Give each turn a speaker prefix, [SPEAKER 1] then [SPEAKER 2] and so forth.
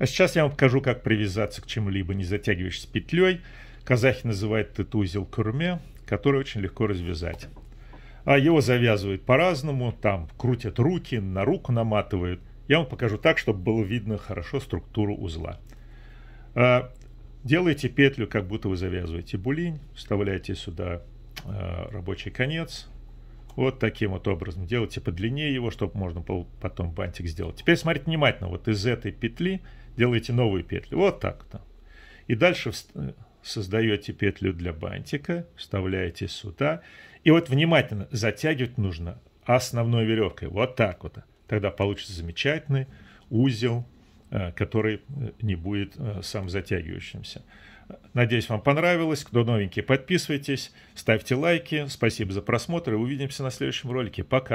[SPEAKER 1] А сейчас я вам покажу, как привязаться к чему-либо, не затягиваясь с петлей. Казахи называют этот узел курме, который очень легко развязать. А его завязывают по-разному, там крутят руки, на руку наматывают. Я вам покажу так, чтобы было видно хорошо структуру узла. А, делаете петлю, как будто вы завязываете булинь, вставляете сюда а, рабочий конец. Вот таким вот образом. Делайте подлиннее его, чтобы можно потом бантик сделать. Теперь смотрите внимательно. Вот из этой петли делаете новую петлю. Вот так там. И дальше э, создаете петлю для бантика, вставляете сюда. И вот внимательно затягивать нужно основной веревкой. Вот так вот. Тогда получится замечательный узел, э, который э, не будет сам затягивающимся. Надеюсь, вам понравилось. Кто новенький, подписывайтесь, ставьте лайки. Спасибо за просмотр и увидимся на следующем ролике. Пока!